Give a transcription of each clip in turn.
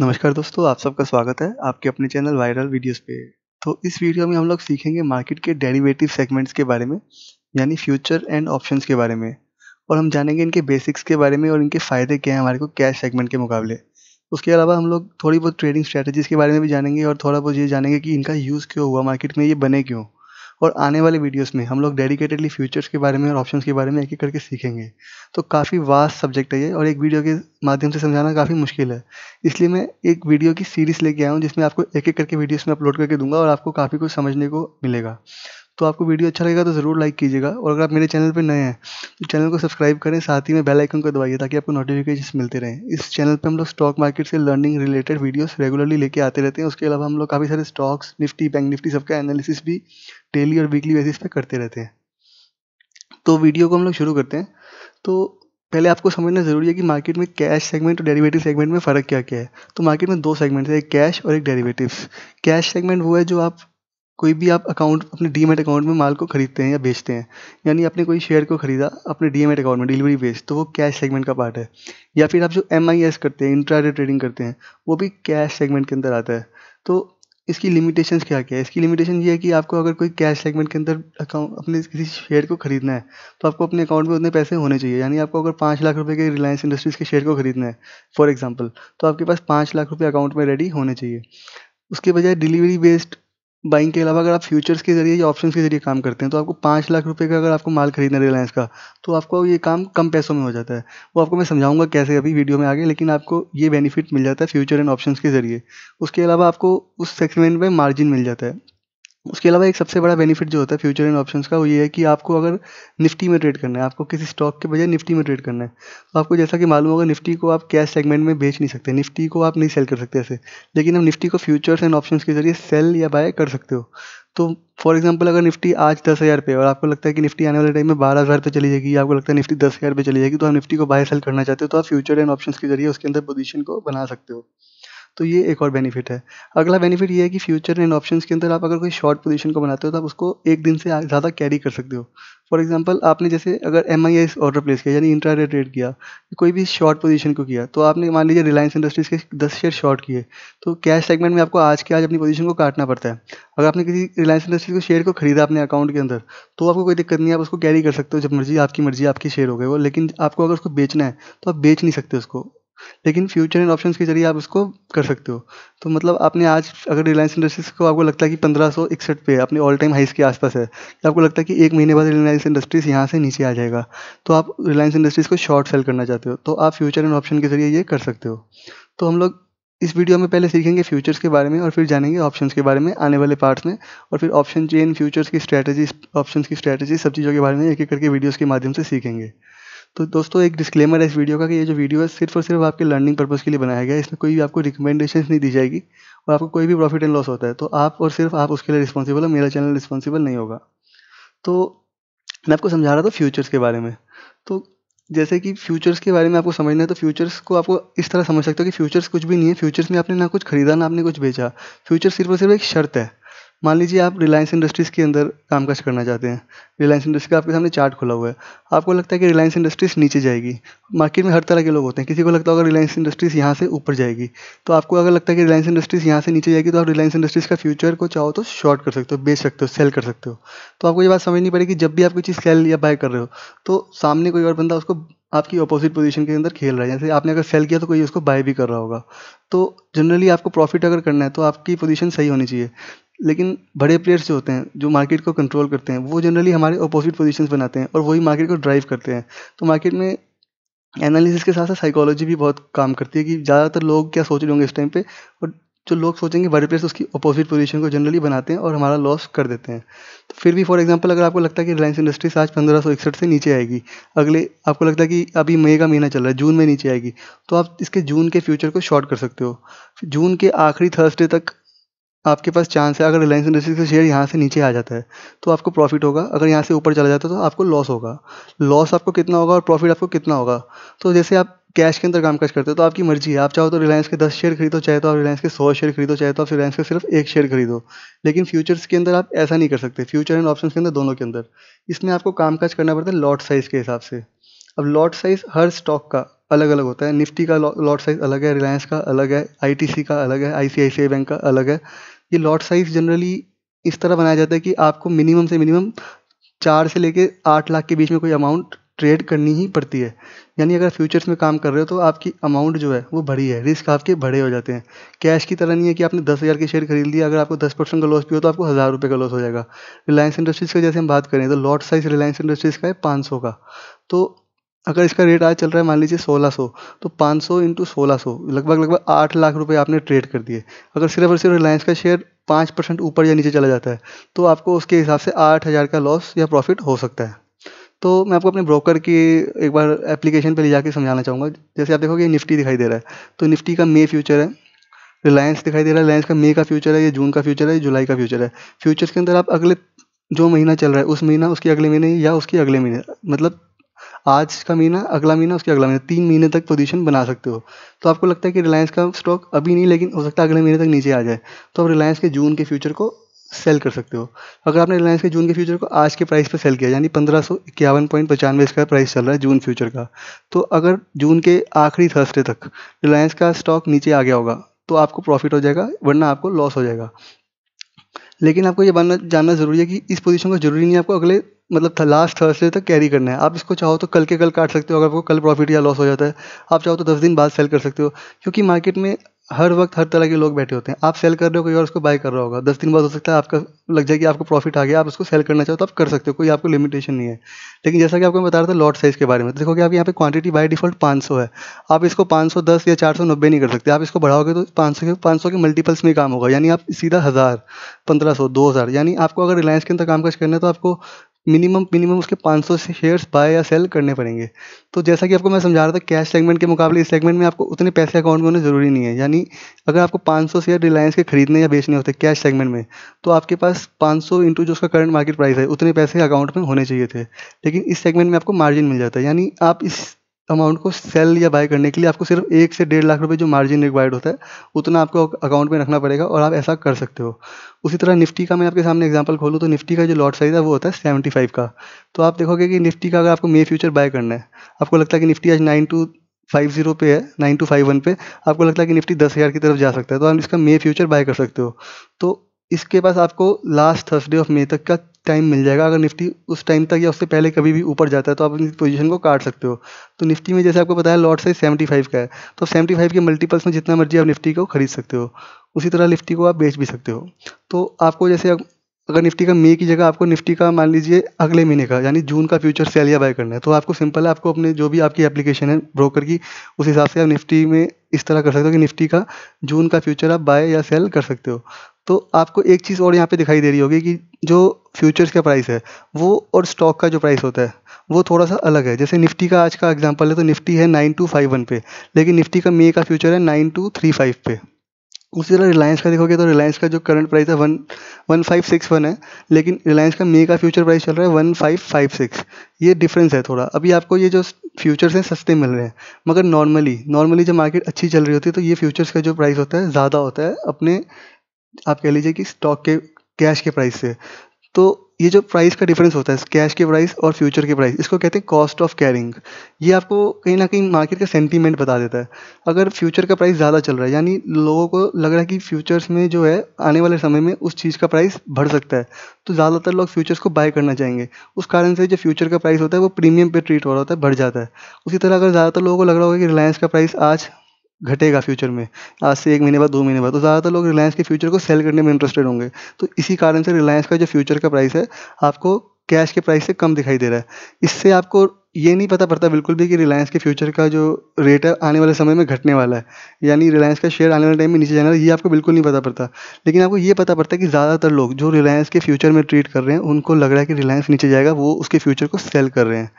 नमस्कार दोस्तों आप सबका स्वागत है आपके अपने चैनल वायरल वीडियोस पे तो इस वीडियो में हम लोग सीखेंगे मार्केट के डेरिवेटिव सेगमेंट्स के बारे में यानी फ्यूचर एंड ऑप्शंस के बारे में और हम जानेंगे इनके बेसिक्स के बारे में और इनके फ़ायदे क्या हैं हमारे को कैश सेगमेंट के मुकाबले उसके अलावा हम लोग थोड़ी बहुत ट्रेडिंग स्ट्रैटेजीज़ के बारे में भी जानेंगे और थोड़ा बहुत ये जानेंगे कि इनका यूज़ क्यों हुआ मार्केट में ये बने क्यों और आने वाले वीडियोस में हम लोग डेडिकेटेडली फ्यूचर्स के बारे में और ऑप्शंस के बारे में एक एक करके सीखेंगे तो काफ़ी वास्ट सब्जेक्ट है ये और एक वीडियो के माध्यम से समझाना काफ़ी मुश्किल है इसलिए मैं एक वीडियो की सीरीज़ लेके आया हूँ जिसमें आपको एक एक करके वीडियोस में अपलोड करके दूंगा और आपको काफ़ी कुछ समझने को मिलेगा तो आपको वीडियो अच्छा लगेगा तो ज़रूर लाइक कीजिएगा और अगर आप मेरे चैनल पर नए हैं तो चैनल को सब्सक्राइब करें साथ ही में बेल आइकन को दबाइए ताकि आपको नोटिफिकेशन मिलते रहें इस चैनल पर हम लोग स्टॉक मार्केट से लर्निंग रिलेटेड वीडियोस रेगुलरली लेके आते रहते हैं उसके अलावा हम लोग काफ़ी सारे स्टॉक्स निफ्टी बैंक निफ्टी सबका एनालिसिस भी डेली और वीकली बेसिस पर करते रहते हैं तो वीडियो को हम लोग शुरू करते हैं तो पहले आपको समझना ज़रूरी है कि मार्केट में कैश सेगमेंट और डेरिवेटिव सेगमेंट में फ़र्क क्या क्या है तो मार्केट में दो सेगमेंट्स है एक कैश और एक डेरिवेटिव्स कैश सेगमेंट वो है जो आप कोई भी आप अकाउंट अपने डीमेट अकाउंट में माल को खरीदते हैं या बेचते हैं यानी आपने कोई शेयर को खरीदा अपने डीमेट अकाउंट में डिलीवरी बेस तो वो कैश सेगमेंट का पार्ट है या फिर आप जो एम करते हैं इंट्रा ट्रेडिंग करते हैं वो भी कैश सेगमेंट के अंदर आता है तो इसकी लिमिटेशंस क्या क्या है इसकी लिमिटेशन ये है कि आपको अगर कोई कैश सेगमेंट के अंदर अकाउंट अपने किसी शेयर को खरीदना है तो आपको अपने अकाउंट में उतने पैसे होने चाहिए यानी आपको अगर पाँच लाख रुपए के रिलायंस इंडस्ट्रीज़ के शेयर को खरीदना है फॉर एग्जांपल तो आपके पास पाँच लाख रुपये अकाउंट में रेडी होने चाहिए उसके बजाय डिलीवरी बेस्ड बाइंग के अलावा अगर आप फ्यूचर्स के जरिए या ऑप्शन के जरिए काम करते हैं तो आपको पाँच लाख रुपए का अगर आपको माल खरीदना है रिलायंस का तो आपको ये काम कम पैसों में हो जाता है वो आपको मैं समझाऊंगा कैसे अभी वीडियो में आगे लेकिन आपको ये बेनिफिट मिल जाता है फ्यूचर एंड ऑप्शन के जरिए उसके अलावा आपको उस सेगमेंट में मार्जिन मिल जाता है उसके अलावा एक सबसे बड़ा बेनिफिट जो होता है फ्यूचर एंड ऑप्शंस का वो ये है कि आपको अगर निफ्टी में ट्रेड करना है आपको किसी स्टॉक के बजाय निफ्टी में ट्रेड करना है तो आपको जैसा कि मालूम होगा निफ्टी को आप कैश सेगमेंट में बेच नहीं सकते निफ्टी को आप नहीं सेल कर सकते ऐसे लेकिन हम निफ्टी को फ्यूचर्स एंड ऑप्शन के जरिए सेल या बाय कर सकते हो तो फॉर एग्जाम्पल अगर निफ्टी आज दस हज़ार पे और आपको लगता है कि निफ्टी आने वाले टाइम में बारह हज़ार पे चली जाएगी आपको लगता है निफ्टी दस हज़ार पे चली जाएगी तो आप निफ्टी को बाय सेल करना चाहते हो तो आप फ्यूचर एंड ऑप्शंस के जरिए उसके अंदर पोजीशन को बना सकते हो तो ये एक और बेनिफिट है अगला बेनिफिट ये है कि फ्यूचर एंड ऑप्शंस के अंदर आप अगर कोई शॉर्ट पोजीशन को बनाते हो तो आप उसको एक दिन से ज़्यादा कैरी कर सकते हो फॉर एग्जांपल आपने जैसे अगर M I I order place किया यानी इंट्रा रेट ट्रेड किया कोई भी शॉर्ट पोजिशन को किया तो आपने मान लीजिए रिलायंस इंडस्ट्रीज़ के दस शेयर शॉर्ट किए तो कैश सेगमेंट में आपको आज के आज अपनी पोजीशन को काटना पड़ता है अगर आपने किसी रिलायंस इंडस्ट्रीज को शेयर को खरीदा अपने अकाउंट के अंदर तो आपको कोई दिक्कत नहीं है आप उसको कैरी कर सकते हो जब मर्जी आपकी मर्जी आपके शेयर हो गए वो लेकिन आपको अगर उसको बेचना है तो आप बेच नहीं सकते उसको लेकिन फ्यूचर एंड ऑप्शंस के जरिए आप उसको कर सकते हो तो मतलब आपने आज अगर रिलायंस इंडस्ट्रीज को आपको लगता है कि पंद्रह सौ इकसठ पे अपने ऑल टाइम हाइस के आसपास है तो आपको लगता है कि एक महीने बाद रिलायंस इंडस्ट्रीज यहाँ से नीचे आ जाएगा तो आप रिलायंस इंडस्ट्रीज़ को शॉर्ट सेल करना चाहते हो तो आप फ्यूचर एंड ऑप्शन के जरिए ये कर सकते हो तो हम लोग इस वीडियो में पहले सीखेंगे फ्यूचर्स के बारे में और फिर जानेंगे ऑप्शंस के बारे में आने वाले पार्ट्स में और फिर ऑप्शन चेन फ्यूचर्स की स्ट्रैटेजी ऑप्शंस की स्ट्रैटेजी सब चीज़ों के बारे में एक एक करके वीडियोस के माध्यम से सीखेंगे तो दोस्तों एक डिस्क्लेमर है इस वीडियो का कि ये जो वीडियो है सिर्फ और सिर्फ आपके लर्निंग पर्पज़ के लिए बनाया गया है इसमें कोई भी आपको रिकमेंडेशन नहीं दी जाएगी और आपको कोई भी प्रॉफिट एंड लॉस होता है तो आप और सिर्फ आप उसके लिए रिस्पॉन्सिबल हो मेरा चैनल रिस्पॉन्सिबल नहीं होगा तो मैं आपको समझा रहा था फ्यूचर्स के बारे में तो जैसे कि फ्यूचर्स के बारे में आपको समझना है तो फ्यूचर्स को आपको इस तरह समझ सकते हो कि फ्यूचर्स कुछ भी नहीं है फ्यूचर्स में आपने ना कुछ खरीदा ना आपने कुछ बेचा फ्यूचर सिर्फ और सिर्फ एक शर्त है मान लीजिए आप रिलायंस इंडस्ट्रीज़ के अंदर कामकाज करना चाहते हैं रिलायंस इंडस्ट्री का आपके सामने चार्ट खुला हुआ है आपको लगता है कि रिलायंस इंडस्ट्रीज़ नीचे जाएगी मार्केट में हर तरह के लोग होते हैं किसी को लगता होगा रिलायंस इंडस्ट्रीज़ यहाँ से ऊपर जाएगी तो आपको अगर लगता है कि रिलायंस इंडस्ट्रीज़ यहाँ से नीचे जाएगी तो आप रिलायंस इंडस्ट्रीज़ का फ्यूचर को चाहो तो शॉर्ट कर सकते हो बेच सकते हो सेल कर सकते हो तो आपको ये बात समझ नहीं पड़ेगी जब भी आप कोई चीज़ सेल या बाय कर रहे हो तो सामने कोई और बंदा उसको आपकी अपोजिट पोजीशन के अंदर खेल रहा है जैसे आपने अगर सेल किया तो कोई उसको बाय भी कर रहा होगा तो जनरली आपको प्रॉफिट अगर करना है तो आपकी पोजीशन सही होनी चाहिए लेकिन बड़े प्लेयर्स जो होते हैं जो मार्केट को कंट्रोल करते हैं वो जनरली हमारे अपोजिट पोजिशन बनाते हैं और वही मार्केट को ड्राइव करते हैं तो मार्केट में एनालिसिस के साथ साथ साइकोलॉजी भी बहुत काम करती है कि ज़्यादातर लोग क्या सोच रहे होंगे इस टाइम पे और जो लोग सोचेंगे बड़े प्लेयर्स उसकी अपोजिट पोजीशन को जनरली बनाते हैं और हमारा लॉस कर देते हैं तो फिर भी फॉर एग्जांपल अगर आपको लगता है कि रिलायंस इंडस्ट्रीज आज पंद्रह सौ इकसठ से नीचे आएगी अगले आपको लगता है कि अभी मई का महीना चल रहा है जून में नीचे आएगी तो आप इसके जून के फ्यूचर को शॉर्ट कर सकते हो जून के आखिरी थर्सडे तक आपके पास चांस है अगर रिलायंस इंडस्ट्रीज का शेयर यहाँ से नीचे आ जाता है तो आपको प्रॉफिट होगा अगर यहाँ से ऊपर चला जाता है तो आपको लॉस होगा लॉस आपको कितना होगा और प्रॉफिट आपको कितना होगा तो जैसे आप कैश के अंदर काम काज करते हो तो आपकी मर्जी है आप चाहो तो रिलायंस के दस शेयर खरीदो चाहे तो आप रिलायंस के सौ शेयर खरीदो चाहे तो आप रिलायंस के सिर्फ एक शेयर खरीदो लेकिन फ्यूचर्स के अंदर आप ऐसा नहीं कर सकते फ्यूचर एंड ऑप्शन के अंदर दोनों के अंदर इसमें आपको काम करना पड़ता है लॉट साइज़ के हिसाब से अब लॉट साइज हर स्टॉक का अलग अलग होता है निफ्टी का लॉट साइज अलग है रिलायंस का अलग है आईटीसी का अलग है आईसीआईसीआई बैंक का अलग है ये लॉट साइज जनरली इस तरह बनाया जाता है कि आपको मिनिमम से मिनिमम चार से लेके आठ लाख के बीच में कोई अमाउंट ट्रेड करनी ही पड़ती है यानी अगर फ्यूचर्स में काम कर रहे हो तो आपकी अमाउंट जो है वो बड़ी है रिस्क आपके बड़े हो जाते हैं कैश की तरह नहीं है कि आपने दस हज़ार के शेयर खरीद लिया अगर आपको दस परसेंट का लॉस भी हो तो आपको हज़ार रुपये का लॉस हो जाएगा रिलायंस इंडस्ट्रीज़ का जैसे हम बात करें तो लॉट साइज रिलायंस इंडस्ट्रीज़ का है पाँच सौ का तो अगर इसका रेट आज चल रहा है मान लीजिए 1600 तो 500 सौ इंटू सोलह लगभग लगभग आठ लाख रुपए आपने ट्रेड कर दिए अगर सिर्फ और सिर्फ रिलायंस का शेयर पाँच परसेंट ऊपर या नीचे चला जाता है तो आपको उसके हिसाब से आठ हज़ार का लॉस या प्रॉफिट हो सकता है तो मैं आपको अपने ब्रोकर की एक बार एप्लीकेशन पर ले जाके समझाना चाहूँगा जैसे आप देखोगे निफ्टी दिखाई दे रहा है तो निफ्टी का मे फ्यूचर है रिलायंस दिखाई दे रहा है रिलायंस का मे का फ्यूचर है या जून का फ्यूचर है जुलाई का फ्यूचर है फ्यूचर्स के अंदर आप अगले जो महीना चल रहा है उस महीना उसके अगले महीने या उसके अगले महीने मतलब आज का महीना अगला महीना उसके अगला महीना तीन महीने तक पोजीशन बना सकते हो तो आपको लगता है कि रिलायंस का स्टॉक अभी नहीं लेकिन हो सकता है अगले महीने तक नीचे आ जाए तो आप रिलायंस के जून के फ्यूचर को सेल कर सकते हो अगर आपने रिलायंस के जून के फ्यूचर को आज के प्राइस पर सेल किया यानी पंद्रह सौ इक्यावन पॉइंट पचानवे इसका प्राइस चल रहा है जून फ्यूचर का तो अगर जून के आखिरी थर्सडे तक रिलायंस का स्टॉक नीचे आ गया होगा तो आपको प्रॉफिट हो जाएगा वरना आपको लॉस हो जाएगा लेकिन आपको ये जानना जानना ज़रूरी है कि इस पोजीशन को ज़रूरी नहीं है आपको अगले मतलब था लास्ट थर्सडे तक कैरी करना है आप इसको चाहो तो कल के कल काट सकते हो अगर आपको कल प्रॉफिट या लॉस हो जाता है आप चाहो तो दस दिन बाद सेल कर सकते हो क्योंकि मार्केट में हर वक्त हर तरह के लोग बैठे होते हैं आप सेल कर रहे हो कोई और उसको बाय कर रहा होगा दस दिन बाद हो सकता है आपका लग जाए कि आपको प्रॉफिट आ गया आप उसको सेल करना चाहो तो आप कर सकते हो कोई आपको लिमिटेशन नहीं है लेकिन जैसा कि आपको बता रहा था लॉट साइज़ के बारे में तो देखो कि आप यहाँ पे क्वांटिटी बाय डिफॉल्ट पाँच है आप इसको पाँच या चार नहीं कर सकते आप इसको बढ़ाओगे तो पाँच के पाँच के मल्टीपल्स में काम होगा यानी आप सीधा हज़ार पंद्रह सौ दो हज़ार यानी आपको अगर रिलायंस के अंदर काम काज करना है तो आपको मिनिमम मिनिमम उसके 500 शेयर्स बाय या सेल करने पड़ेंगे तो जैसा कि आपको मैं समझा रहा था कैश सेगमेंट के मुकाबले इस सेगमेंट में आपको उतने पैसे अकाउंट में होने ज़रूरी नहीं है यानी अगर आपको 500 शेयर रिलायंस के खरीदने या बेचने होते कैश सेगमेंट में तो आपके पास पाँच सौ इंटू जो उसका करंट मार्केट प्राइस है उतने पैसे अकाउंट में होने चाहिए थे लेकिन इस सेगमेंट में आपको मार्जिन मिल जाता है यानी आप इस अमाउंट को सेल या बाय करने के लिए आपको सिर्फ एक से डेढ़ लाख रुपए जो मार्जिन रिक्वायर्ड होता है उतना आपको अकाउंट में रखना पड़ेगा और आप ऐसा कर सकते हो उसी तरह निफ्टी का मैं आपके सामने एग्जांपल खोलूँ तो निफ्टी का जो लॉट साइज है वो होता है सेवेंटी फाइव का तो आप देखोगे कि निफ्टी का अगर आपको मे फ्यूचर बाय करना है आपको लगता है कि निफ्टी आज नाइन टू फाइव जीरो पे है नाइन टू फाइव वन पे आपको लगता है कि निफ्टी दस हज़ार की तरफ जा सकता है तो आप इसका मे फ्यूचर बाय कर सकते हो तो इसके पास आपको लास्ट थर्सडे ऑफ मे तक का टाइम मिल जाएगा अगर निफ्टी उस टाइम तक या उससे पहले कभी भी ऊपर जाता है तो आप अपनी पोजीशन को काट सकते हो तो निफ्टी में जैसे आपको पता है लॉट साइज फाइव का है तो सेवेंटी फाइव के मल्टीपल्स में जितना मर्जी आप निफ्टी को खरीद सकते हो उसी तरह निफ्टी को आप बेच भी सकते हो तो आपको जैसे अगर निफ्टी का मे की जगह आपको निफ्टी का मान लीजिए अगले महीने का यानी जून का फ्यूचर सेल या बाय करना है तो आपको सिंपल है आपको अपने जो भी आपकी एप्लीकेशन है ब्रोकर की उस हिसाब से आप निफ्टी में इस तरह कर सकते हो कि निफ्टी का जून का फ्यूचर आप बाय या सेल कर सकते हो तो आपको एक चीज़ और यहाँ पे दिखाई दे रही होगी कि जो फ्यूचर्स का प्राइस है वो और स्टॉक का जो प्राइस होता है वो थोड़ा सा अलग है जैसे निफ्टी का आज का एग्जाम्पल है तो निफ्टी है नाइन टू फाइव वन पे लेकिन निफ्टी का मे का फ्यूचर है नाइन टू थ्री फाइव पे उसी तरह रिलायंस का देखोगे तो रिलायंस का जो करंट प्राइस है one one five six one है लेकिन रिलायंस का मे का फ्यूचर प्राइस चल रहा है वन फाइव फाइव सिक्स ये डिफरेंस है थोड़ा अभी आपको ये जो फ्यूचर्स हैं सस्ते मिल रहे हैं मगर नॉर्मली नॉर्मली जब मार्केट अच्छी चल रही होती है तो ये फ्यूचर्स का जो प्राइस होता है ज़्यादा होता है अपने आप कह लीजिए कि स्टॉक के कैश के प्राइस से तो ये जो प्राइस का डिफरेंस होता है कैश के प्राइस और फ्यूचर के प्राइस इसको कहते हैं कॉस्ट ऑफ कैरिंग ये आपको कहीं ना कहीं मार्केट का सेंटीमेंट बता देता है अगर फ्यूचर का प्राइस ज़्यादा चल रहा है यानी लोगों को लग रहा है कि फ्यूचर्स में जो है आने वाले समय में उस चीज़ का प्राइस बढ़ सकता है तो ज़्यादातर लोग फ्यूचर्स को बाय करना चाहेंगे उस कारण से जो फ्यूचर का प्राइस होता है वो प्रीमियम पर ट्रीट हो रहा होता है बढ़ जाता है उसी तरह अगर ज़्यादातर लोगों को लग रहा होगा कि रिलायंस का प्राइस आज घटेगा फ्यूचर में आज से एक महीने बाद दो महीने बाद तो ज़्यादातर लोग रिलायंस के फ्यूचर को सेल करने में इंटरेस्टेड होंगे तो इसी कारण से रिलायंस का जो फ्यूचर का प्राइस है आपको कैश के प्राइस से कम दिखाई दे रहा है इससे आपको ये नहीं पता पड़ता बिल्कुल भी कि रिलायंस के फ्यूचर का जो रेट है आने वाले समय में घटने वाला है यानी रिलायंस का शेयर आने वाले टाइम में नीचे जाने वाला ये आपको बिल्कुल नहीं पता पड़ता लेकिन आपको ये पता पड़ता है कि ज़्यादातर लोग जो रिलायंस के फ्यूचर में ट्रीट कर रहे हैं उनको लग रहा है कि रिलायंस नीचे जाएगा वो उसके फ्यूचर को सेल कर रहे हैं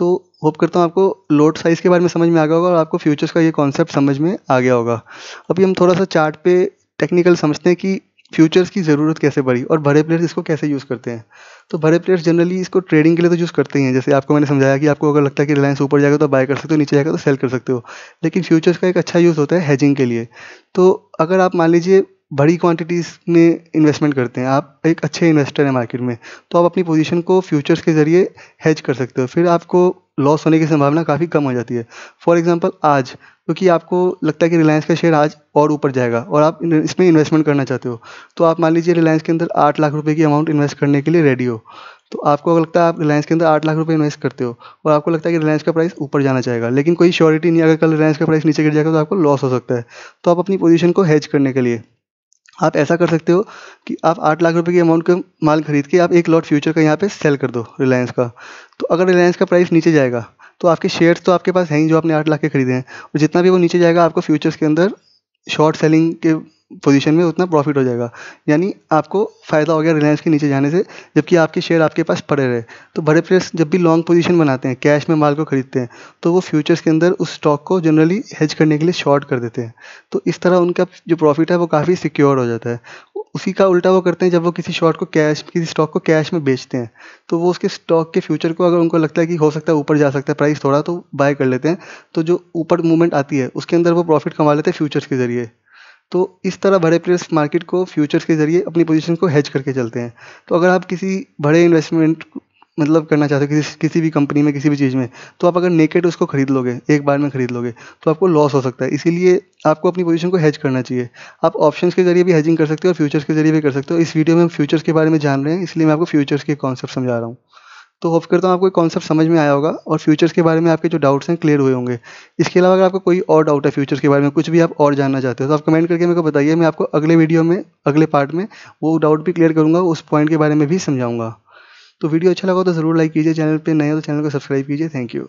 तो होप करता हूँ आपको लोड साइज़ के बारे में समझ में आ गया होगा और आपको फ्यूचर्स का ये कॉन्सेप्ट समझ में आ गया होगा अभी हम थोड़ा सा चार्ट पे टेक्निकल समझते हैं कि फ्यूचर्स की ज़रूरत कैसे बढ़ी और बड़े प्लेयर्स इसको कैसे यूज़ करते हैं तो बड़े प्लेयर्स जनरली इसको ट्रेडिंग के लिए तो यूज़ करते ही हैं जैसे आपको मैंने समझाया कि आपको अगर लगता है कि रिलायंस ऊपर जाएगा तो बाय कर सकते हो नीचे जाएगा तो सेल कर सकते हो लेकिन फ्यूचर्स का एक अच्छा यूज़ होता है हैजिंग के लिए तो अगर आप मान लीजिए बड़ी क्वांटिटीज़ में इन्वेस्टमेंट करते हैं आप एक अच्छे इन्वेस्टर हैं मार्केट में तो आप अपनी पोजीशन को फ्यूचर्स के ज़रिए हेज कर सकते हो फिर आपको लॉस होने की संभावना काफ़ी कम हो जाती है फॉर एग्जाम्पल आज क्योंकि तो आपको लगता है कि रिलायंस का शेयर आज और ऊपर जाएगा और आप इसमें इन्वेस्टमेंट करना चाहते हो तो आप मान लीजिए रिलायंस के अंदर आठ लाख रुपये की अमाउंट इन्वेस्ट करने के लिए रेडी हो तो आपको अगर लगता है आप रिलायंस के अंदर आठ लाख रुपये इन्वेस्ट करते हो और आपको लगता है कि रिलायंस का प्राइस ऊपर जाना चाहेगा लेकिन कोई श्योरिटी नहीं अगर कल रिलायंस का प्राइस नीचे गिर जाएगा तो आपको लॉस हो सकता है तो आप अपनी पोजीशन को हैज करने के लिए आप ऐसा कर सकते हो कि आप आठ लाख रुपए के अमाउंट का माल खरीद के आप एक लॉट फ्यूचर का यहाँ पे सेल कर दो रिलायंस का तो अगर रिलायंस का प्राइस नीचे जाएगा तो आपके शेयर्स तो आपके पास हैं ही जो आपने आठ लाख के खरीदे हैं और जितना भी वो नीचे जाएगा आपको फ्यूचर्स के अंदर शॉर्ट सेलिंग के पोजीशन में उतना प्रॉफिट हो जाएगा यानी आपको फ़ायदा हो गया रिलायंस के नीचे जाने से जबकि आपके शेयर आपके पास पड़े रहे तो बड़े प्लेयर्स जब भी लॉन्ग पोजीशन बनाते हैं कैश में माल को खरीदते हैं तो वो फ्यूचर्स के अंदर उस स्टॉक को जनरली हेज करने के लिए शॉर्ट कर देते हैं तो इस तरह उनका जो प्रॉफिट है वो काफ़ी सिक्योर हो जाता है उसी का उल्टा वो करते हैं जब वो किसी शॉर्ट को कैश किसी स्टॉक को कैश में बेचते हैं तो वो उसके स्टॉक के फ्यूचर को अगर उनको लगता है कि हो सकता है ऊपर जा सकता है प्राइस थोड़ा तो बाय कर लेते हैं तो जो ऊपर मूवमेंट आती है उसके अंदर वो प्रॉफिट कमा लेते हैं फ्यूचर्स के ज़रिए तो इस तरह बड़े प्लेयर्स मार्केट को फ्यूचर्स के जरिए अपनी पोजीशन को हेज करके चलते हैं तो अगर आप किसी बड़े इन्वेस्टमेंट मतलब करना चाहते हो किसी किसी भी कंपनी में किसी भी चीज़ में तो आप अगर नेकेड उसको खरीद लोगे एक बार में खरीद लोगे तो आपको लॉस हो सकता है इसीलिए आपको अपनी पोजीशन को हेज करना चाहिए आप ऑप्शंस के जरिए भी हैजिंग कर सकते हो और फ्यूचर्स के जरिए भी कर सकते हो इस वीडियो में हम फ्यूचर्स के बारे में जान रहे हैं इसलिए मैं आपको फ्यूचर्स के कॉन्सेप्ट समझा रहा हूँ तो होप करता तो हूँ आपको कॉन्सेप्ट समझ में आया होगा और फ्यूचर्स के बारे में आपके जो डाउट्स हैं क्लियर हुए होंगे इसके अलावा अगर आपको कोई और डाउट है फ्यूचर्स के बारे में कुछ भी आप और जानना चाहते हो तो आप कमेंट करके मेरे को बताइए मैं आपको अगले वीडियो में अगले पार्ट में वो डाउट भी क्लियर करूँगा उस पॉइंट के बारे में भी समझाऊंगा तो वीडियो अच्छा लगा तो ज़रूर लाइक कीजिए चैनल पर नए हो तो चैनल को सब्सक्राइब कीजिए थैंक यू